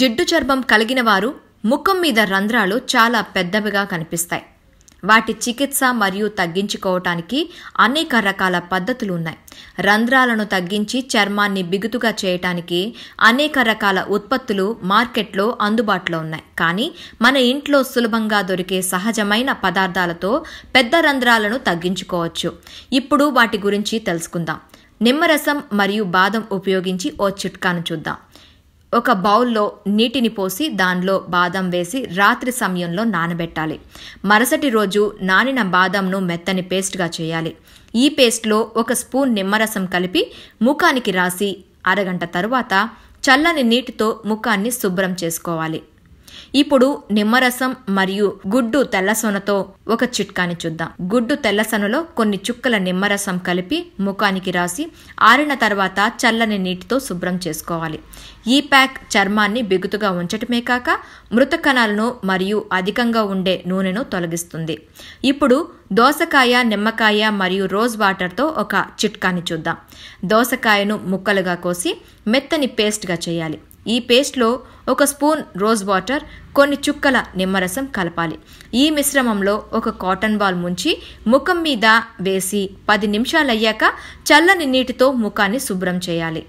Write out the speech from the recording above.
జిడ్డు చర్మం కలిగిన వారు ముఖం మీద రంధ్రాలు చాలా పెద్దవిగా కనిపిస్తాయి వాటి చికిత్స మరియు తగ్గించుకోవటానికి అనేక రకాల పద్ధతులు ఉన్నాయి రంధ్రాలను తగ్గించి చర్మాన్ని బిగుతుగా చేయటానికి అనేక రకాల ఉత్పత్తులు మార్కెట్లో అందుబాటులో ఉన్నాయి కానీ మన ఇంట్లో సులభంగా దొరికే సహజమైన పదార్థాలతో పెద్ద రంధ్రాలను తగ్గించుకోవచ్చు ఇప్పుడు వాటి గురించి తెలుసుకుందాం నిమ్మరసం మరియు బాదం ఉపయోగించి ఓ చిట్కాను చూద్దాం ఒక బౌల్లో నీటిని పోసి దానిలో బాదం వేసి రాత్రి సమయంలో నానబెట్టాలి మరుసటి రోజు నానిన బాదంను మెత్తని పేస్ట్గా చేయాలి ఈ పేస్ట్లో ఒక స్పూన్ నిమ్మరసం కలిపి ముఖానికి రాసి అరగంట తరువాత చల్లని నీటితో ముఖాన్ని శుభ్రం చేసుకోవాలి ఇప్పుడు నిమ్మరసం మరియు గుడ్డు తెల్లసొనతో ఒక చిట్కాని చూద్దాం గుడ్డు తెల్లసొనలో కొన్ని చుక్కల నిమ్మరసం కలిపి ముఖానికి రాసి ఆరిన తర్వాత చల్లని నీటితో శుభ్రం చేసుకోవాలి ఈ ప్యాక్ చర్మాన్ని బిగుతుగా ఉంచటమే కాక మృత కణాలను మరియు అధికంగా ఉండే నూనెను తొలగిస్తుంది ఇప్పుడు దోసకాయ నిమ్మకాయ మరియు రోజ్ వాటర్తో ఒక చిట్కాని చూద్దాం దోసకాయను ముక్కలుగా కోసి మెత్తని పేస్ట్గా చేయాలి ఈ పేస్ట్లో ఒక స్పూన్ రోజ్ వాటర్ కొన్ని చుక్కల నిమ్మరసం కలపాలి ఈ మిశ్రమంలో ఒక కాటన్ బాల్ ముంచి ముఖం మీద వేసి పది నిమిషాలయ్యాక చల్లని నీటితో ముఖాన్ని శుభ్రం చేయాలి